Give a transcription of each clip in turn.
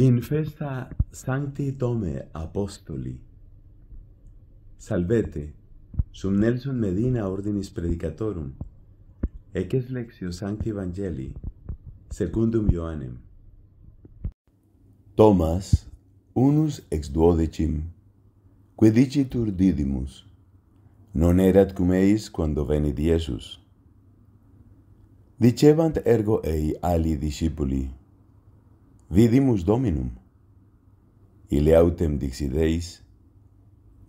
In festa sancti TOME apostoli. Salvete, sum Nelson Medina ordinis predicatorum, eces lexio sancti evangelii, secundum Ioannem. Thomas, unus ex duodecim, quid dicitur didimus, non erat cum eis quando venit Iesus. Dicebant ergo ei ali discipuli, vidimus dominum ile autem dixit eis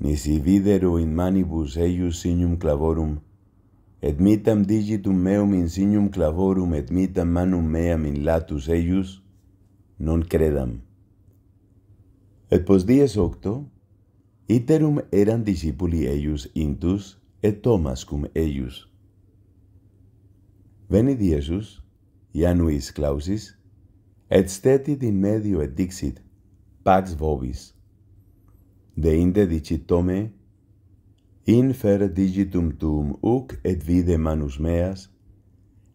nisi videro in manibus eius signum clavorum et mitam digitum meum in signum clavorum et mitam manum meam in latus eius non credam et pos dies octo iterum erant discipuli eius intus et Thomas cum eius venit Iesus Ianuis clausis et stetit in medio et dixit, pax vobis. De inde dicit me, infer digitum tuum uc et vide manus meas,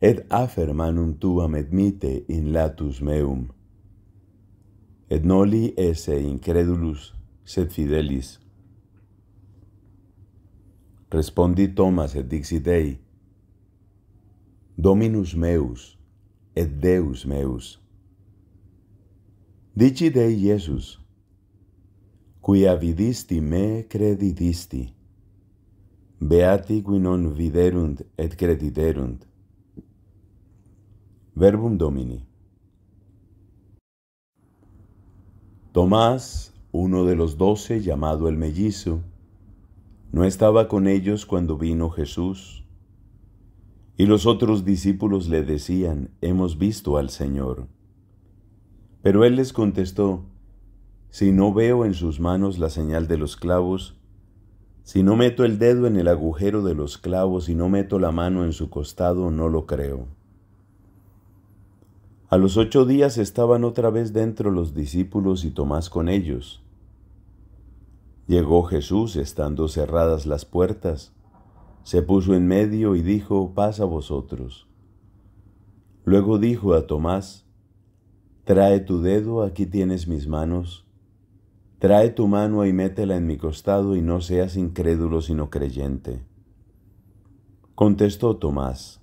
et afer manum tuam et mite in latus meum. Et noli esse incredulus, sed fidelis. Respondi Thomas et dixit ei, Dominus meus et Deus meus. Dici Dei Jesús, quia vidisti me credidisti, beati qui non viderunt et crediderunt. Verbum Domini. Tomás, uno de los doce llamado el mellizo, no estaba con ellos cuando vino Jesús. Y los otros discípulos le decían, hemos visto al Señor. Pero él les contestó, Si no veo en sus manos la señal de los clavos, si no meto el dedo en el agujero de los clavos y no meto la mano en su costado, no lo creo. A los ocho días estaban otra vez dentro los discípulos y Tomás con ellos. Llegó Jesús estando cerradas las puertas, se puso en medio y dijo, paz a vosotros. Luego dijo a Tomás, Trae tu dedo, aquí tienes mis manos. Trae tu mano y métela en mi costado y no seas incrédulo sino creyente. Contestó Tomás,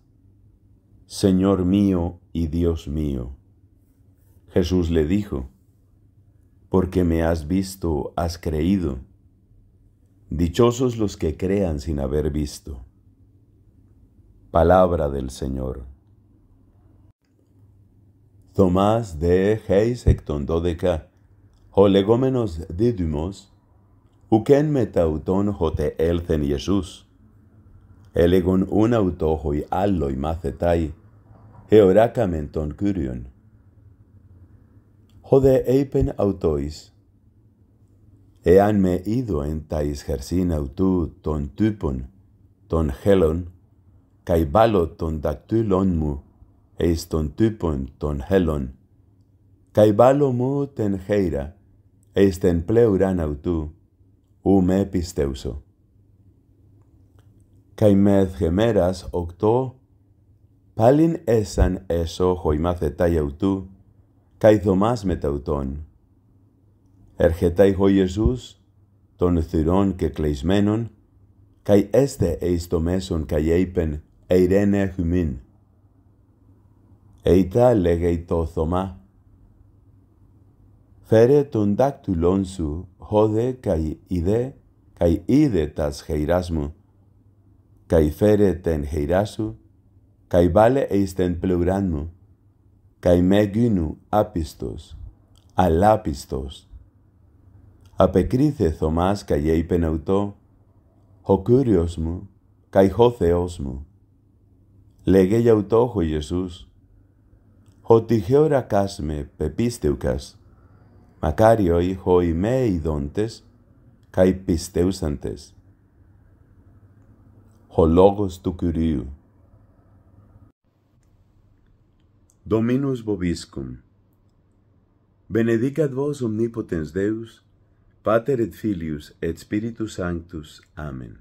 Señor mío y Dios mío. Jesús le dijo, Porque me has visto, has creído. Dichosos los que crean sin haber visto. Palabra del Señor. Θωμάς δε χέις εκ των δώδεκα, ο λεγόμενος δίδυμος, ουκέν μετά ουτών χωτε έλθεν Ιησούς. Έλεγον ούν αυτο χοι άλλοι μάθεταί, εωράκαμεν τον Κύριον. Ο δε είπεν αυτοίς, εάν με εν τα εις χερσίν αυτού των τύπων, των χέλων, καί βάλω των δακτύλων μου, εις τόν τύπον τόν χέλον, καί μπάλω μου τέν χέιρα εις τέν πλεουράν αυτού, ού με πιστεύσω. Καί των αυτού, καί δωμάσμετα ούτων. Ερχετάι χόι Ιησούς, τόν θηρόν καί βάλω μου καί χέιρα, εις τεν πλευράν αυτού, ου με πιστεύσω. Καί μεθ γεμέρας οκτώ, πάλιν έσαν εσώ χοημάθετα αυτού, καί δομάς μεταυτόν. Ερχετάει ο Ιησούς, των θυρών και κλεισμένων, αυτου και δομας ουτων ερχεταει ο ιησους έστε εις το μέσον καί είπεν Eirene Humin. Εϊτά λέγει το Θωμά. Φέρε τον δάκτυλόν σου, χώδε καί είδε, καί είδε τας χειράς μου, καί φέρε την χειρά σου, καί βάλε εις την πλευράν μου, καί με γίνου άπιστος, αλάπιστος. Απεκρίθε Θωμάς καί είπεν αυτό, ο Κύριος μου, καί ο Θεός μου. Λέγε για αυτό ο Ιησούς, ho tigeora casme pepisteucas, macarioi hoi mei dontes, cae pisteusantes. Ho logos tu curiu. Dominus boviscum. Benedicat vos omnipotens Deus, Pater et Filius et Spiritus Sanctus. Amen.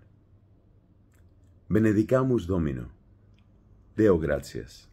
Benedicamus Domino. Deo gratias.